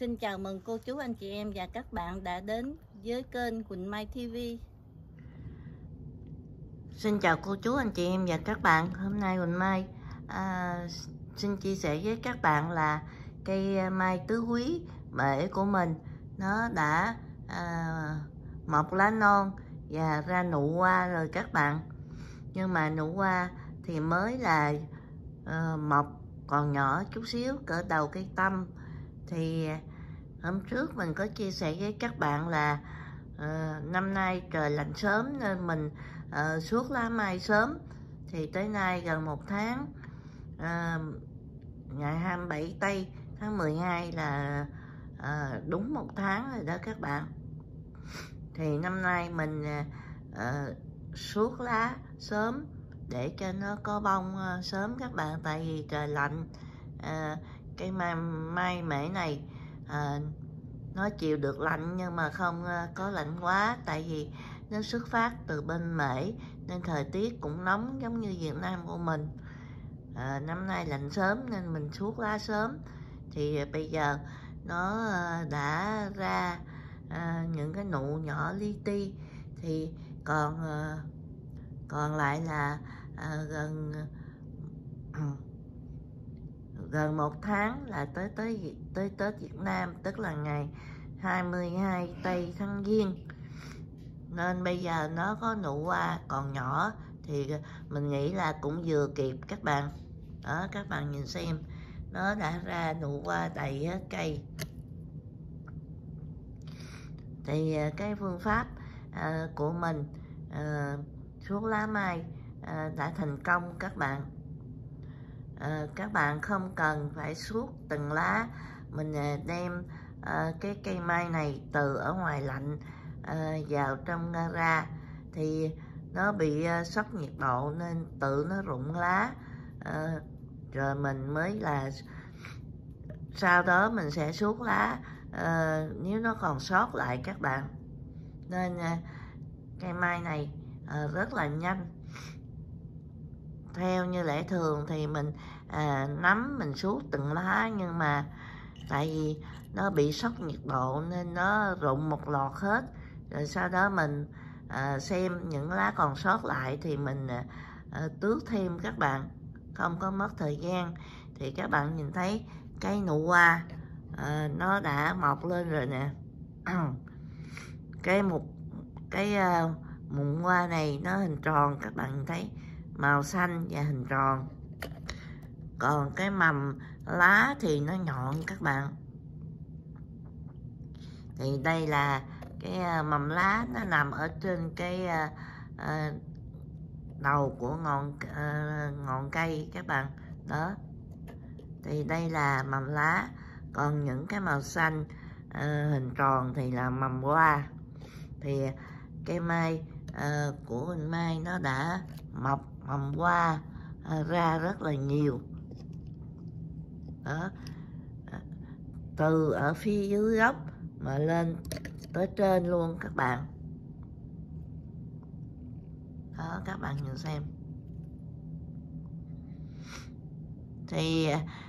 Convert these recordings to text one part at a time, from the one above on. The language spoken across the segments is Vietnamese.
Xin chào mừng cô chú anh chị em và các bạn đã đến với kênh Quỳnh Mai TV. Xin chào cô chú anh chị em và các bạn. Hôm nay Quỳnh Mai à, xin chia sẻ với các bạn là cây mai tứ quý bể của mình nó đã à, mọc lá non và ra nụ hoa rồi các bạn. Nhưng mà nụ hoa thì mới là à, mọc còn nhỏ chút xíu cỡ đầu cây tâm thì hôm trước mình có chia sẻ với các bạn là uh, năm nay trời lạnh sớm nên mình uh, suốt lá mai sớm thì tới nay gần một tháng uh, ngày 27 tây tháng 12 là uh, đúng một tháng rồi đó các bạn thì năm nay mình uh, suốt lá sớm để cho nó có bông sớm các bạn tại vì trời lạnh uh, cây mai, mai mễ này à, nó chịu được lạnh nhưng mà không ờ, có lạnh quá tại vì nó xuất phát từ bên mỹ nên thời tiết cũng nóng giống như Việt Nam của mình à, năm nay lạnh sớm nên mình suốt lá sớm thì bây giờ nó đã ra à, những cái nụ nhỏ li ti thì còn còn lại là à, gần gần một tháng là tới tới tới Tết Việt Nam tức là ngày 22 tây tháng giêng nên bây giờ nó có nụ hoa còn nhỏ thì mình nghĩ là cũng vừa kịp các bạn đó các bạn nhìn xem nó đã ra nụ hoa đầy hết cây thì à, cái phương pháp à, của mình à, xuống lá mai à, đã thành công các bạn Ờ, các bạn không cần phải suốt từng lá mình ờ, đem ờ, cái cây mai này từ ở ngoài lạnh vào trong ra thì nó bị sốc nhiệt độ nên tự nó rụng lá rồi mình mới là sau đó mình sẽ suốt lá nếu nó còn sót lại các bạn nên cây mai này rất là nhanh theo như lẽ thường thì mình à, nắm mình suốt từng lá nhưng mà tại vì nó bị sốc nhiệt độ nên nó rụng một lọt hết rồi sau đó mình à, xem những lá còn sót lại thì mình à, à tước thêm các bạn không có mất thời gian thì các bạn nhìn thấy cây nụ hoa à, nó đã mọc lên rồi nè cái một cái à, mụn hoa này nó hình tròn các bạn thấy màu xanh và hình tròn còn cái mầm lá thì nó nhọn các bạn thì đây là cái à, mầm lá nó nằm ở trên cái à, à, đầu của ngọn ngọn cây các bạn đó thì đây là mầm lá còn những cái màu xanh hình tròn thì là mầm hoa thì cái mai uh, của mình Mai nó đã mọc mầm hoa uh, ờ, ra rất là nhiều đó ờ, từ ở phía dưới gốc mà lên tới trên luôn các bạn đó các bạn nhìn xem thì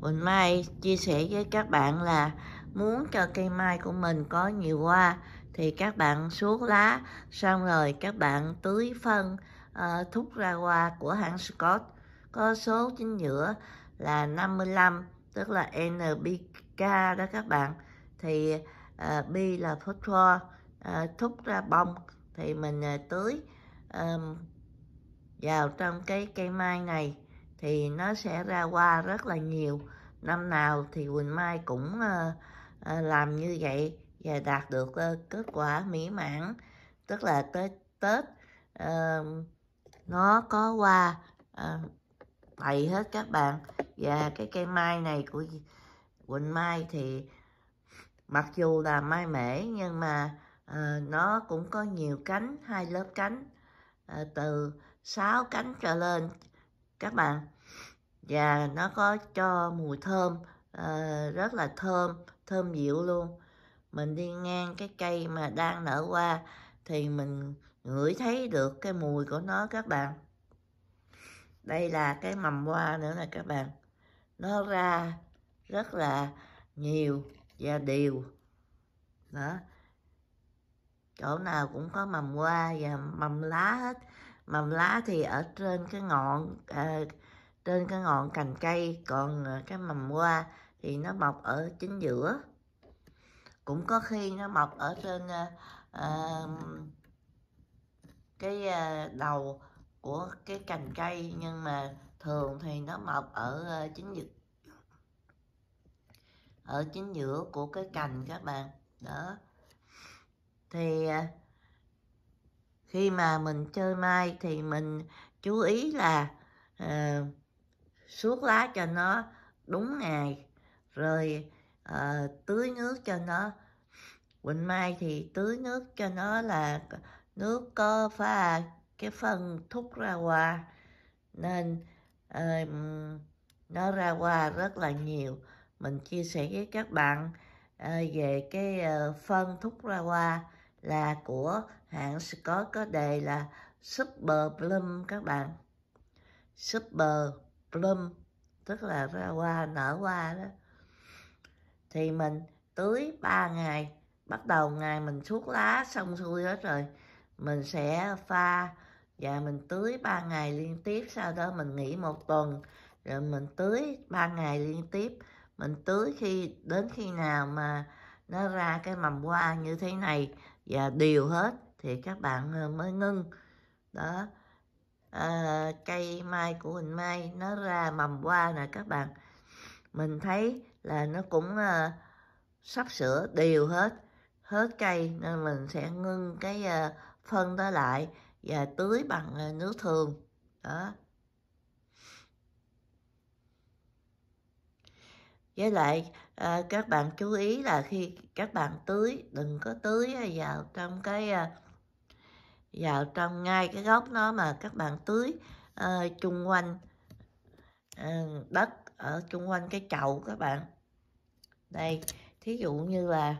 Quỳnh Mai chia sẻ với các bạn là muốn cho cây mai của mình có nhiều hoa thì các bạn xuống lá xong rồi các bạn tưới phân uh, ờ, thuốc ra hoa của hãng Scott có số chính nhựa là 55 tức là NPK đó các bạn thì uh, B là phosphor uh, thúc ra bông thì mình uh, tưới um, vào trong cái cây mai này thì nó sẽ ra hoa rất là nhiều năm nào thì quỳnh mai cũng uh, uh, làm như vậy và dạ, đạt được uh, kết quả mỹ mãn tức là tới tết uh, nó có hoa uh, ờ, hết các bạn và dạ, cái cây mai này của quỳnh mai thì mặc dù là mai mễ nhưng mà uh, nó cũng có nhiều cánh hai lớp cánh uh, từ sáu cánh trở lên các bạn và dạ, nó có cho mùi thơm uh, rất là thơm thơm dịu luôn mình đi ngang cái cây mà đang nở hoa thì mình ngửi thấy được cái mùi của nó các bạn đây là cái mầm hoa nữa nè các bạn nó ra rất là nhiều và đều đó chỗ nào cũng có mầm hoa và mầm lá hết mầm lá thì ở trên cái ngọn à, trên cái ngọn cành cây còn à, cái mầm hoa thì nó mọc ở chính giữa cũng có khi nó mọc ở trên uh, cái uh, đầu của cái cành cây nhưng mà thường thì nó mọc ở uh, chính giữa ở chính giữa của cái cành các bạn đó thì khi mà mình chơi mai thì mình chú ý là uh, suốt lá cho nó đúng ngày rồi à, tưới nước cho nó quỳnh mai thì tưới nước cho nó là nước có pha cái phân thúc ra hoa nên à, nó ra hoa rất là nhiều mình chia sẻ với các bạn à, về cái à, phân thúc ra hoa là của hãng Scott có đề là Super Bloom các bạn Super Bloom tức là ra hoa nở hoa đó thì mình tưới 3 ngày bắt đầu ngày mình suốt lá xong xuôi hết rồi mình sẽ pha và dạ, mình tưới 3 ngày liên tiếp sau đó mình nghỉ một tuần rồi mình tưới 3 ngày liên tiếp mình tưới khi đến khi nào mà nó ra cái mầm hoa như thế này và dạ, đều hết thì các bạn ờ, mới ngưng đó à, cây mai của mình mai nó ra mầm hoa nè các bạn mình thấy là nó cũng à, sắp sửa đều hết hết cây nên mình sẽ ngưng cái à, phân đó lại và tưới bằng à, nước thường đó với lại à, các bạn chú ý là khi các bạn tưới đừng có tưới vào trong cái à, vào trong ngay cái gốc nó mà các bạn tưới à, chung quanh à, đất ở xung quanh cái chậu các bạn đây thí dụ như là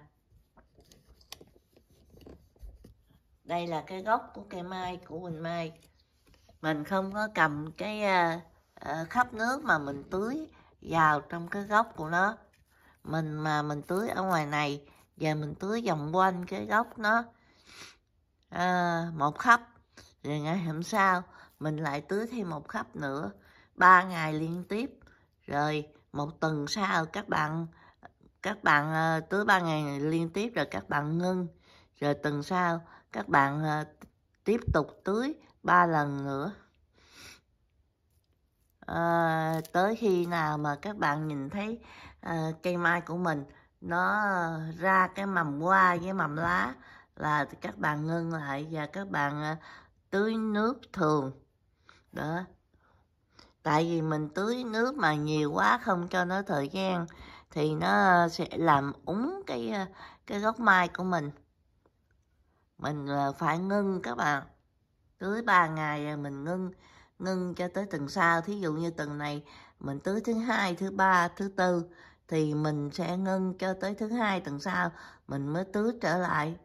đây là cái gốc của cây mai của quỳnh mai mình không có cầm cái uh, khắp nước mà mình tưới vào trong cái gốc của nó mình mà mình tưới ở ngoài này giờ mình tưới vòng quanh cái gốc nó à, một khắp rồi ngày hôm sau mình lại tưới thêm một khắp nữa ba ngày liên tiếp rồi một tuần sau các bạn các bạn ờ, tới ba ngày liên tiếp rồi các bạn ngưng rồi tuần sau các bạn ờ, tiếp tục tưới ba lần nữa à, tới khi nào mà các bạn nhìn thấy à, cây mai của mình nó ra cái mầm hoa với mầm lá là các bạn ngưng lại và các bạn tưới nước thường đó tại vì mình tưới nước mà nhiều quá không cho nó thời gian thì nó sẽ làm úng cái ờ, cái gốc mai của mình mình ờ, phải ngưng các bạn tưới 3 ngày mình ngưng ngưng cho tới tuần sau thí dụ như tuần này mình tưới thứ hai thứ ba thứ tư thì mình sẽ ngưng cho tới thứ hai tuần sau mình mới tưới trở lại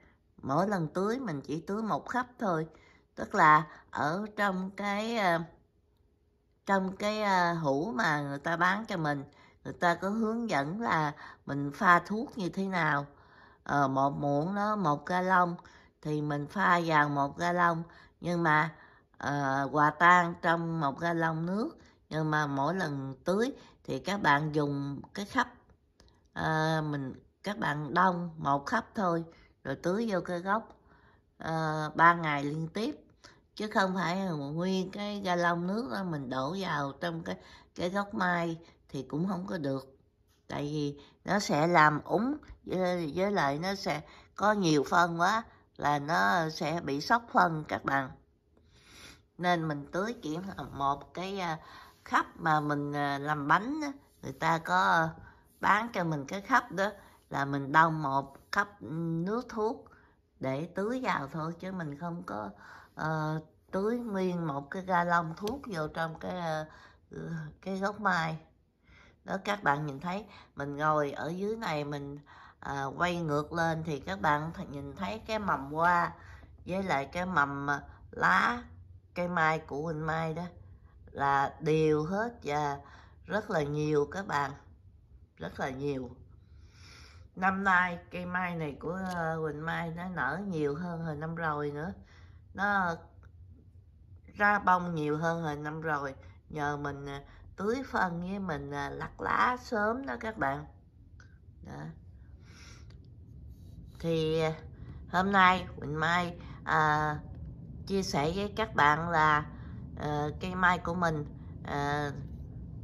mỗi lần tưới mình chỉ tưới một khắp thôi tức là ở trong cái ờ, trong cái ờ, hũ mà người ta bán cho mình người ta có hướng dẫn là mình pha thuốc như thế nào ờ, một muỗng nó một ga lông thì mình pha vào một ga lông nhưng mà uh, hòa tan trong một ga lông nước nhưng mà mỗi lần tưới thì các bạn dùng cái khắp uh, mình các bạn đông một khắp thôi rồi tưới vô cái gốc uh, 3 ngày liên tiếp chứ không phải nguyên cái ga lông nước đó mình đổ vào trong cái cái gốc mai thì cũng không có được tại vì nó sẽ làm úng với, lại nó sẽ có nhiều phân quá là nó sẽ bị sốc phân các bạn nên mình tưới chuyển một cái à, khắp mà mình à, làm bánh đó, người ta có bán cho mình cái khắp đó là mình đong một khắp nước thuốc để tưới vào thôi chứ mình không có uh, tưới nguyên một cái ga lông thuốc vô trong cái uh, cái gốc mai đó các bạn nhìn thấy mình ngồi ở dưới này mình à, quay ngược lên thì các bạn nhìn thấy cái mầm hoa với lại cái mầm lá cây mai của Huỳnh Mai đó là đều hết và rất là nhiều các bạn rất là nhiều năm nay cây mai này của Huỳnh Mai nó nở nhiều hơn hồi năm rồi nữa nó ra bông nhiều hơn hồi năm rồi nhờ mình à, tưới phân với mình à, lặt lá sớm đó các bạn đó. thì à, hôm nay quỳnh mai à, chia sẻ với các bạn là à, cây mai của mình à,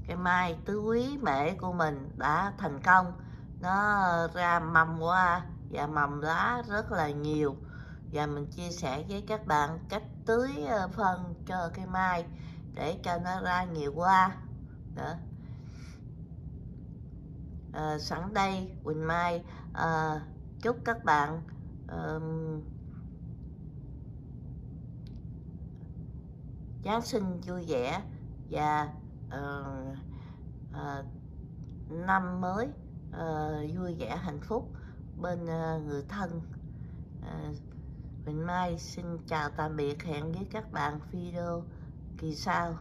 cây mai tứ quý mễ của mình đã thành công nó ra mầm qua và mầm lá rất là nhiều và mình chia sẻ với các bạn cách tưới ờ, phân cho cây mai để cho nó ra nhiều hoa à, sẵn đây Quỳnh Mai à, chúc các bạn um, Giáng sinh vui vẻ và uh, uh, năm mới uh, vui vẻ hạnh phúc bên uh, người thân uh, mình Mai xin chào tạm biệt hẹn với các bạn video kỳ sau